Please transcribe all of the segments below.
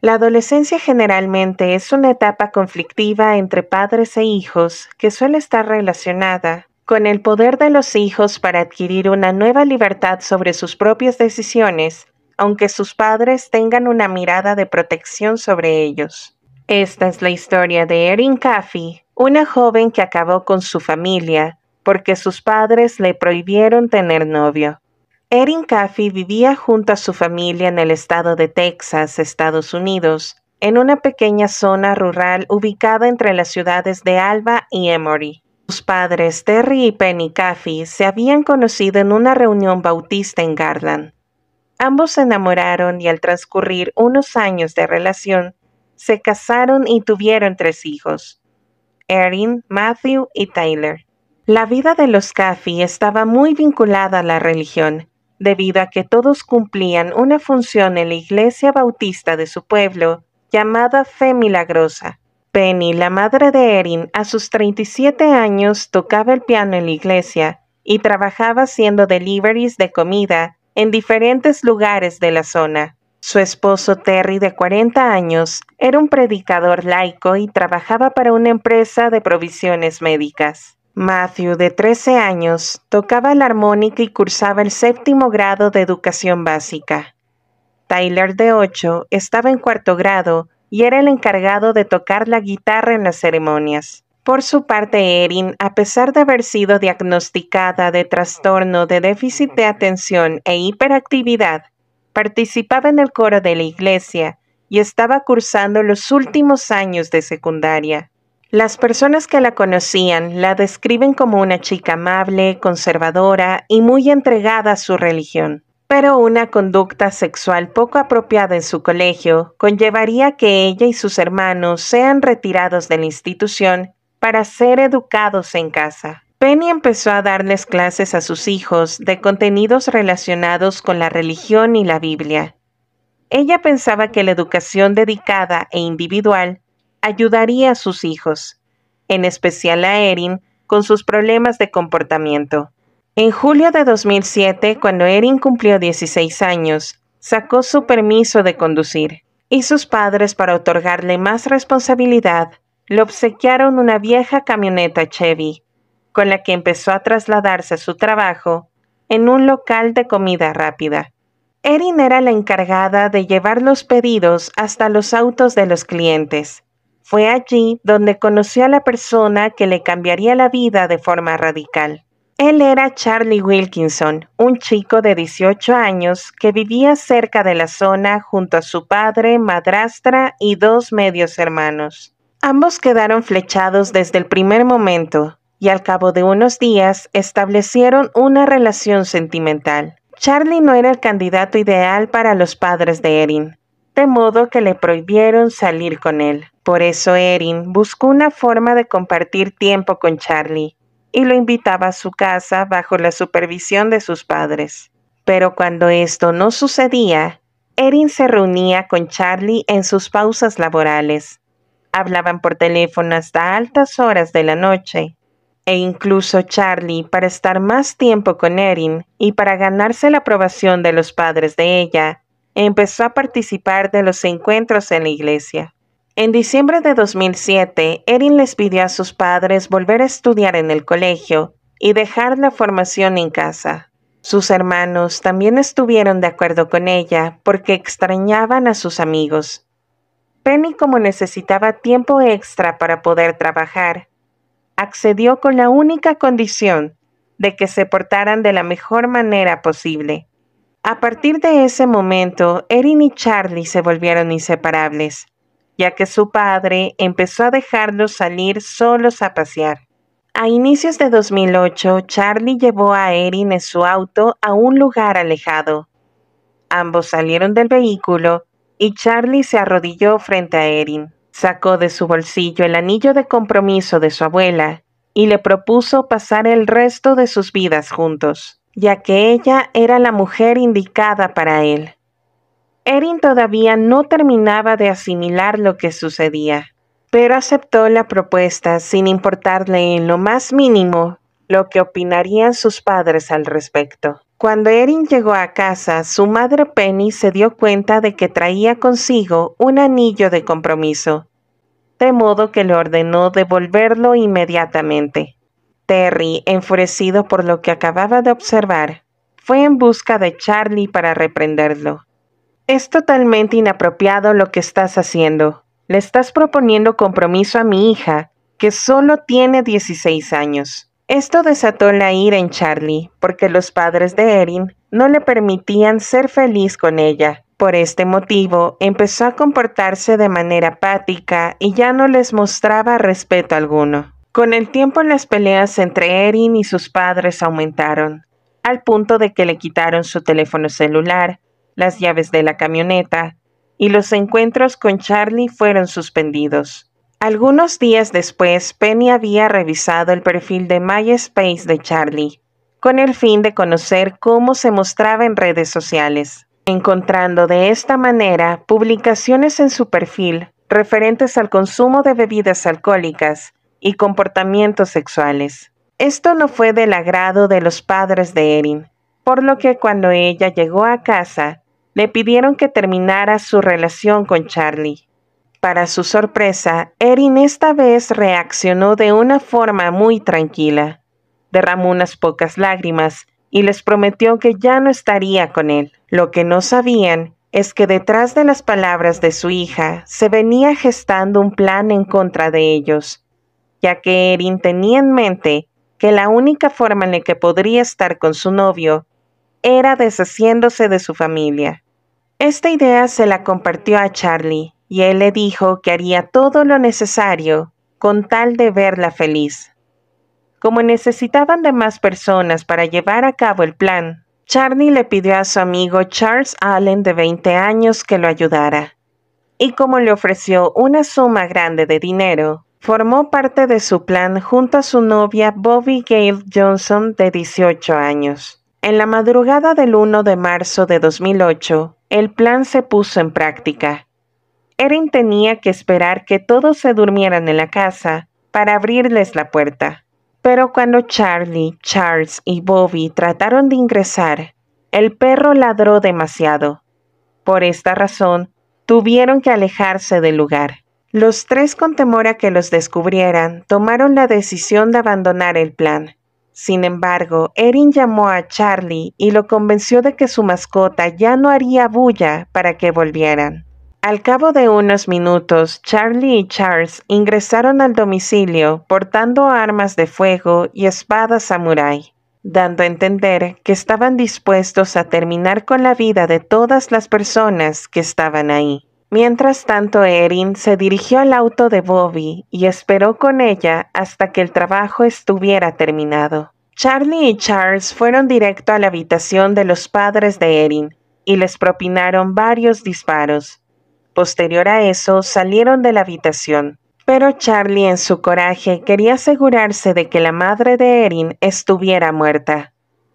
La adolescencia generalmente es una etapa conflictiva entre padres e hijos que suele estar relacionada con el poder de los hijos para adquirir una nueva libertad sobre sus propias decisiones, aunque sus padres tengan una mirada de protección sobre ellos. Esta es la historia de Erin Caffey, una joven que acabó con su familia porque sus padres le prohibieron tener novio. Erin Caffey vivía junto a su familia en el estado de Texas, Estados Unidos, en una pequeña zona rural ubicada entre las ciudades de Alba y Emory. Sus padres, Terry y Penny Caffey, se habían conocido en una reunión bautista en Garland. Ambos se enamoraron y al transcurrir unos años de relación, se casaron y tuvieron tres hijos, Erin, Matthew y Tyler. La vida de los Caffey estaba muy vinculada a la religión, debido a que todos cumplían una función en la iglesia bautista de su pueblo, llamada Fe Milagrosa. Penny, la madre de Erin, a sus 37 años tocaba el piano en la iglesia y trabajaba haciendo deliveries de comida en diferentes lugares de la zona. Su esposo Terry, de 40 años, era un predicador laico y trabajaba para una empresa de provisiones médicas. Matthew, de 13 años, tocaba la armónica y cursaba el séptimo grado de educación básica. Tyler, de 8, estaba en cuarto grado y era el encargado de tocar la guitarra en las ceremonias. Por su parte, Erin, a pesar de haber sido diagnosticada de trastorno de déficit de atención e hiperactividad, participaba en el coro de la iglesia y estaba cursando los últimos años de secundaria. Las personas que la conocían la describen como una chica amable, conservadora y muy entregada a su religión. Pero una conducta sexual poco apropiada en su colegio conllevaría que ella y sus hermanos sean retirados de la institución para ser educados en casa. Penny empezó a darles clases a sus hijos de contenidos relacionados con la religión y la Biblia. Ella pensaba que la educación dedicada e individual ayudaría a sus hijos, en especial a Erin, con sus problemas de comportamiento. En julio de 2007, cuando Erin cumplió 16 años, sacó su permiso de conducir y sus padres, para otorgarle más responsabilidad, le obsequiaron una vieja camioneta Chevy, con la que empezó a trasladarse a su trabajo en un local de comida rápida. Erin era la encargada de llevar los pedidos hasta los autos de los clientes fue allí donde conoció a la persona que le cambiaría la vida de forma radical. Él era Charlie Wilkinson, un chico de 18 años que vivía cerca de la zona junto a su padre, madrastra y dos medios hermanos. Ambos quedaron flechados desde el primer momento y al cabo de unos días establecieron una relación sentimental. Charlie no era el candidato ideal para los padres de Erin, de modo que le prohibieron salir con él. Por eso Erin buscó una forma de compartir tiempo con Charlie y lo invitaba a su casa bajo la supervisión de sus padres. Pero cuando esto no sucedía, Erin se reunía con Charlie en sus pausas laborales. Hablaban por teléfono hasta altas horas de la noche. E incluso Charlie, para estar más tiempo con Erin y para ganarse la aprobación de los padres de ella, empezó a participar de los encuentros en la iglesia. En diciembre de 2007, Erin les pidió a sus padres volver a estudiar en el colegio y dejar la formación en casa. Sus hermanos también estuvieron de acuerdo con ella porque extrañaban a sus amigos. Penny, como necesitaba tiempo extra para poder trabajar, accedió con la única condición de que se portaran de la mejor manera posible. A partir de ese momento, Erin y Charlie se volvieron inseparables ya que su padre empezó a dejarlos salir solos a pasear. A inicios de 2008, Charlie llevó a Erin en su auto a un lugar alejado. Ambos salieron del vehículo y Charlie se arrodilló frente a Erin. Sacó de su bolsillo el anillo de compromiso de su abuela y le propuso pasar el resto de sus vidas juntos, ya que ella era la mujer indicada para él. Erin todavía no terminaba de asimilar lo que sucedía, pero aceptó la propuesta sin importarle en lo más mínimo lo que opinarían sus padres al respecto. Cuando Erin llegó a casa, su madre Penny se dio cuenta de que traía consigo un anillo de compromiso, de modo que le ordenó devolverlo inmediatamente. Terry, enfurecido por lo que acababa de observar, fue en busca de Charlie para reprenderlo. Es totalmente inapropiado lo que estás haciendo. Le estás proponiendo compromiso a mi hija, que solo tiene 16 años. Esto desató la ira en Charlie, porque los padres de Erin no le permitían ser feliz con ella. Por este motivo, empezó a comportarse de manera apática y ya no les mostraba respeto alguno. Con el tiempo las peleas entre Erin y sus padres aumentaron, al punto de que le quitaron su teléfono celular las llaves de la camioneta, y los encuentros con Charlie fueron suspendidos. Algunos días después, Penny había revisado el perfil de MySpace de Charlie, con el fin de conocer cómo se mostraba en redes sociales, encontrando de esta manera publicaciones en su perfil referentes al consumo de bebidas alcohólicas y comportamientos sexuales. Esto no fue del agrado de los padres de Erin, por lo que cuando ella llegó a casa, le pidieron que terminara su relación con Charlie. Para su sorpresa, Erin esta vez reaccionó de una forma muy tranquila. Derramó unas pocas lágrimas y les prometió que ya no estaría con él. Lo que no sabían es que detrás de las palabras de su hija se venía gestando un plan en contra de ellos, ya que Erin tenía en mente que la única forma en la que podría estar con su novio era deshaciéndose de su familia. Esta idea se la compartió a Charlie y él le dijo que haría todo lo necesario con tal de verla feliz. Como necesitaban de más personas para llevar a cabo el plan, Charlie le pidió a su amigo Charles Allen de 20 años que lo ayudara. Y como le ofreció una suma grande de dinero, formó parte de su plan junto a su novia Bobby Gale Johnson de 18 años. En la madrugada del 1 de marzo de 2008, el plan se puso en práctica. Erin tenía que esperar que todos se durmieran en la casa para abrirles la puerta. Pero cuando Charlie, Charles y Bobby trataron de ingresar, el perro ladró demasiado. Por esta razón, tuvieron que alejarse del lugar. Los tres, con temor a que los descubrieran, tomaron la decisión de abandonar el plan sin embargo, Erin llamó a Charlie y lo convenció de que su mascota ya no haría bulla para que volvieran. Al cabo de unos minutos, Charlie y Charles ingresaron al domicilio portando armas de fuego y espadas samurái, dando a entender que estaban dispuestos a terminar con la vida de todas las personas que estaban ahí. Mientras tanto, Erin se dirigió al auto de Bobby y esperó con ella hasta que el trabajo estuviera terminado. Charlie y Charles fueron directo a la habitación de los padres de Erin y les propinaron varios disparos. Posterior a eso, salieron de la habitación. Pero Charlie en su coraje quería asegurarse de que la madre de Erin estuviera muerta,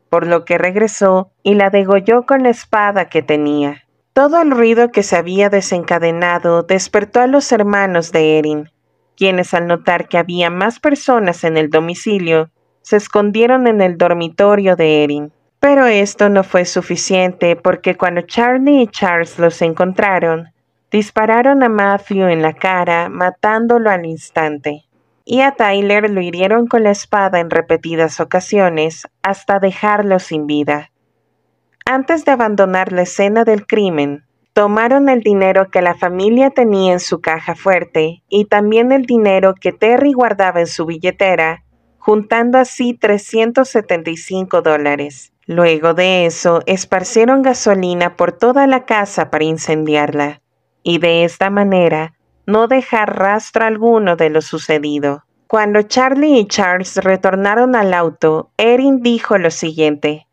por lo que regresó y la degolló con la espada que tenía. Todo el ruido que se había desencadenado despertó a los hermanos de Erin, quienes al notar que había más personas en el domicilio, se escondieron en el dormitorio de Erin. Pero esto no fue suficiente porque cuando Charlie y Charles los encontraron, dispararon a Matthew en la cara, matándolo al instante. Y a Tyler lo hirieron con la espada en repetidas ocasiones hasta dejarlo sin vida. Antes de abandonar la escena del crimen, tomaron el dinero que la familia tenía en su caja fuerte y también el dinero que Terry guardaba en su billetera, juntando así 375 dólares. Luego de eso, esparcieron gasolina por toda la casa para incendiarla, y de esta manera no dejar rastro alguno de lo sucedido. Cuando Charlie y Charles retornaron al auto, Erin dijo lo siguiente.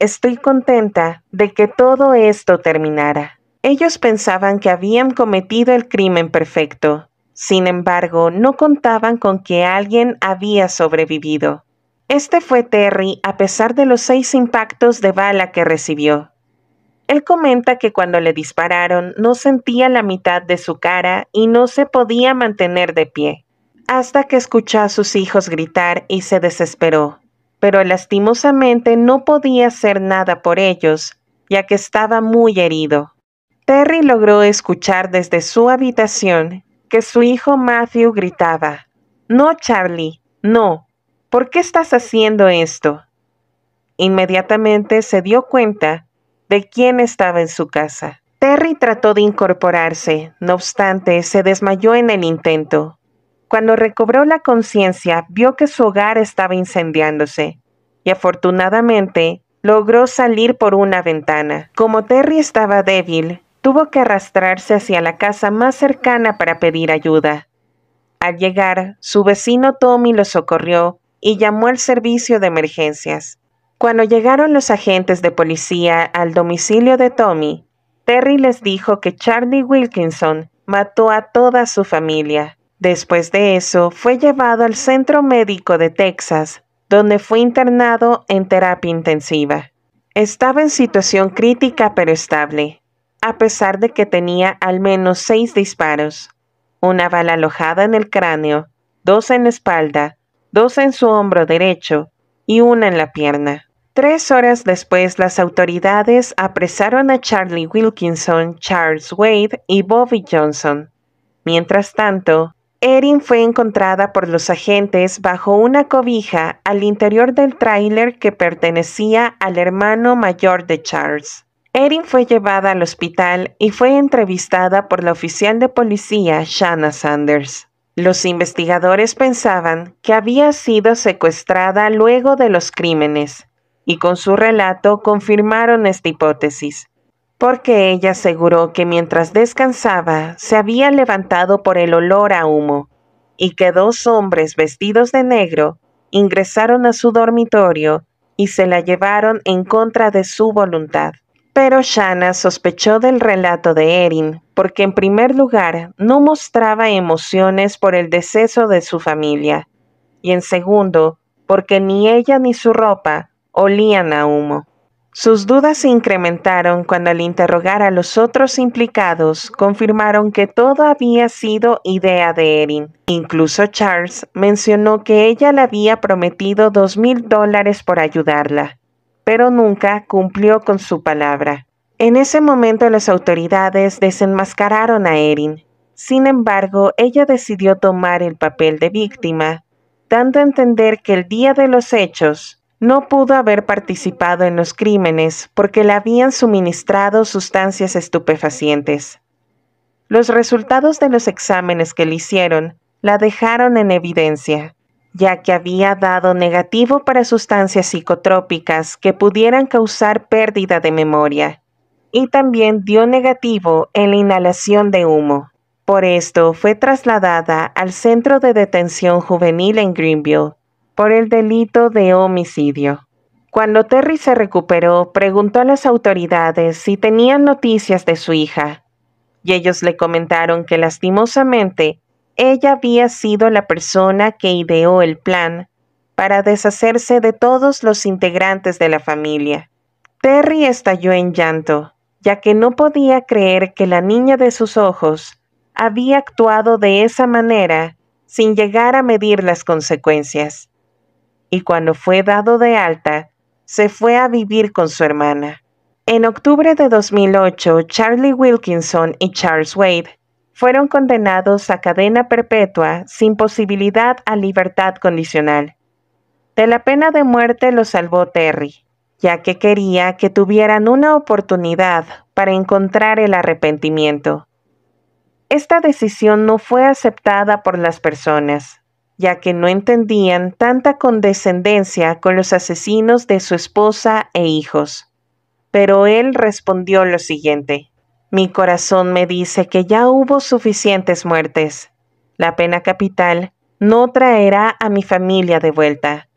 Estoy contenta de que todo esto terminara. Ellos pensaban que habían cometido el crimen perfecto. Sin embargo, no contaban con que alguien había sobrevivido. Este fue Terry a pesar de los seis impactos de bala que recibió. Él comenta que cuando le dispararon no sentía la mitad de su cara y no se podía mantener de pie, hasta que escuchó a sus hijos gritar y se desesperó pero lastimosamente no podía hacer nada por ellos, ya que estaba muy herido. Terry logró escuchar desde su habitación que su hijo Matthew gritaba, No, Charlie, no, ¿por qué estás haciendo esto? Inmediatamente se dio cuenta de quién estaba en su casa. Terry trató de incorporarse, no obstante, se desmayó en el intento. Cuando recobró la conciencia, vio que su hogar estaba incendiándose y afortunadamente logró salir por una ventana. Como Terry estaba débil, tuvo que arrastrarse hacia la casa más cercana para pedir ayuda. Al llegar, su vecino Tommy lo socorrió y llamó al servicio de emergencias. Cuando llegaron los agentes de policía al domicilio de Tommy, Terry les dijo que Charlie Wilkinson mató a toda su familia. Después de eso, fue llevado al Centro Médico de Texas, donde fue internado en terapia intensiva. Estaba en situación crítica pero estable, a pesar de que tenía al menos seis disparos, una bala alojada en el cráneo, dos en la espalda, dos en su hombro derecho y una en la pierna. Tres horas después, las autoridades apresaron a Charlie Wilkinson, Charles Wade y Bobby Johnson. Mientras tanto, Erin fue encontrada por los agentes bajo una cobija al interior del tráiler que pertenecía al hermano mayor de Charles. Erin fue llevada al hospital y fue entrevistada por la oficial de policía Shanna Sanders. Los investigadores pensaban que había sido secuestrada luego de los crímenes, y con su relato confirmaron esta hipótesis porque ella aseguró que mientras descansaba se había levantado por el olor a humo y que dos hombres vestidos de negro ingresaron a su dormitorio y se la llevaron en contra de su voluntad. Pero Shanna sospechó del relato de Erin, porque en primer lugar no mostraba emociones por el deceso de su familia, y en segundo, porque ni ella ni su ropa olían a humo. Sus dudas se incrementaron cuando al interrogar a los otros implicados confirmaron que todo había sido idea de Erin. Incluso Charles mencionó que ella le había prometido dos mil dólares por ayudarla, pero nunca cumplió con su palabra. En ese momento las autoridades desenmascararon a Erin. Sin embargo, ella decidió tomar el papel de víctima, dando a entender que el día de los hechos no pudo haber participado en los crímenes porque le habían suministrado sustancias estupefacientes. Los resultados de los exámenes que le hicieron la dejaron en evidencia, ya que había dado negativo para sustancias psicotrópicas que pudieran causar pérdida de memoria, y también dio negativo en la inhalación de humo. Por esto fue trasladada al Centro de Detención Juvenil en Greenville, por el delito de homicidio. Cuando Terry se recuperó, preguntó a las autoridades si tenían noticias de su hija, y ellos le comentaron que lastimosamente ella había sido la persona que ideó el plan para deshacerse de todos los integrantes de la familia. Terry estalló en llanto, ya que no podía creer que la niña de sus ojos había actuado de esa manera sin llegar a medir las consecuencias y cuando fue dado de alta, se fue a vivir con su hermana. En octubre de 2008, Charlie Wilkinson y Charles Wade fueron condenados a cadena perpetua sin posibilidad a libertad condicional. De la pena de muerte lo salvó Terry, ya que quería que tuvieran una oportunidad para encontrar el arrepentimiento. Esta decisión no fue aceptada por las personas, ya que no entendían tanta condescendencia con los asesinos de su esposa e hijos. Pero él respondió lo siguiente, Mi corazón me dice que ya hubo suficientes muertes. La pena capital no traerá a mi familia de vuelta.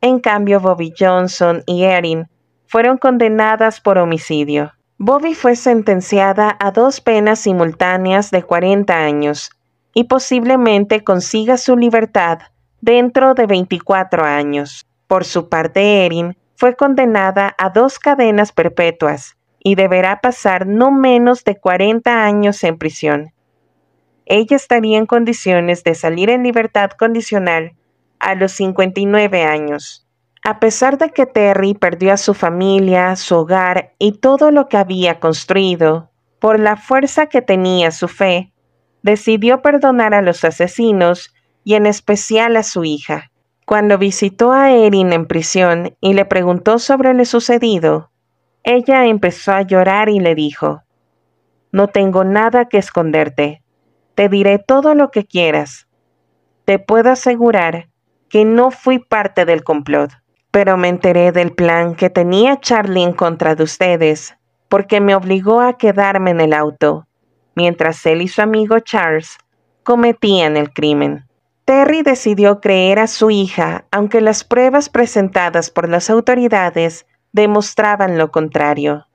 En cambio, Bobby Johnson y Erin fueron condenadas por homicidio. Bobby fue sentenciada a dos penas simultáneas de 40 años, y posiblemente consiga su libertad dentro de 24 años. Por su parte, Erin fue condenada a dos cadenas perpetuas y deberá pasar no menos de 40 años en prisión. Ella estaría en condiciones de salir en libertad condicional a los 59 años. A pesar de que Terry perdió a su familia, su hogar y todo lo que había construido, por la fuerza que tenía su fe, decidió perdonar a los asesinos y en especial a su hija. Cuando visitó a Erin en prisión y le preguntó sobre lo sucedido, ella empezó a llorar y le dijo, No tengo nada que esconderte, te diré todo lo que quieras. Te puedo asegurar que no fui parte del complot, pero me enteré del plan que tenía Charlie en contra de ustedes, porque me obligó a quedarme en el auto mientras él y su amigo Charles cometían el crimen. Terry decidió creer a su hija, aunque las pruebas presentadas por las autoridades demostraban lo contrario.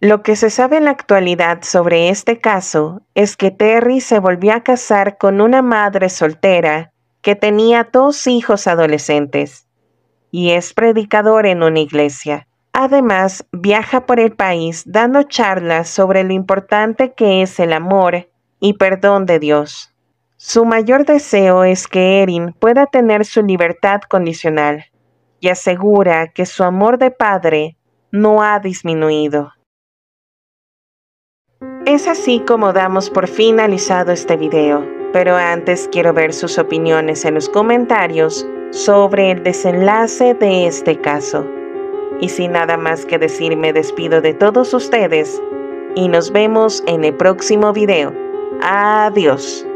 Lo que se sabe en la actualidad sobre este caso es que Terry se volvió a casar con una madre soltera que tenía dos hijos adolescentes y es predicador en una iglesia. Además, viaja por el país dando charlas sobre lo importante que es el amor y perdón de Dios. Su mayor deseo es que Erin pueda tener su libertad condicional y asegura que su amor de padre no ha disminuido. Es así como damos por finalizado este video, pero antes quiero ver sus opiniones en los comentarios sobre el desenlace de este caso. Y sin nada más que decir me despido de todos ustedes y nos vemos en el próximo video. Adiós.